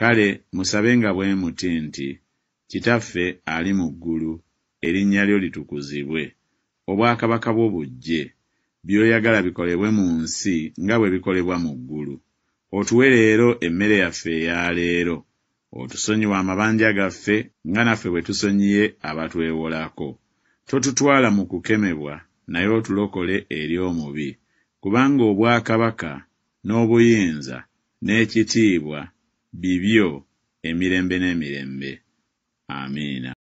kale musabe nga bwe muti nti kitaffe ali mu ggulu erinnya lyo litukuzibwe obwakabaka bwo bujje by'oyagala bikolebwe mu nsi nga bwe bikolebwa mu ggulu otuwe leero emmere yaffe eya leero otusonyiwa amabanja gaffe nga naffe bwe tusonyiye abatwewolako totutwala mu kukemebwa naye otulokole eri omubi kubanga obwakabaka n'obuyinza n'ekitiibwa vivió en mirembe n'emirembe. Amina.